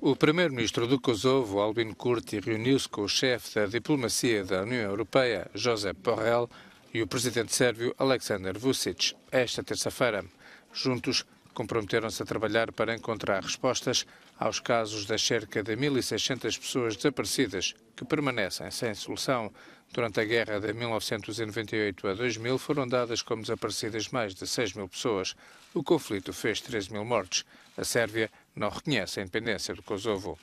O primeiro-ministro do Kosovo, Albin Kurti, reuniu-se com o chefe da diplomacia da União Europeia, José Borrell, e o presidente sérvio Aleksandar Vučić, esta terça-feira. Juntos, comprometeram-se a trabalhar para encontrar respostas aos casos das cerca de 1.600 pessoas desaparecidas que permanecem sem solução. Durante a guerra de 1998 a 2000 foram dadas como desaparecidas mais de 6 mil pessoas. O conflito fez 13 mil mortes. A Sérvia não reconhece a independência do Kosovo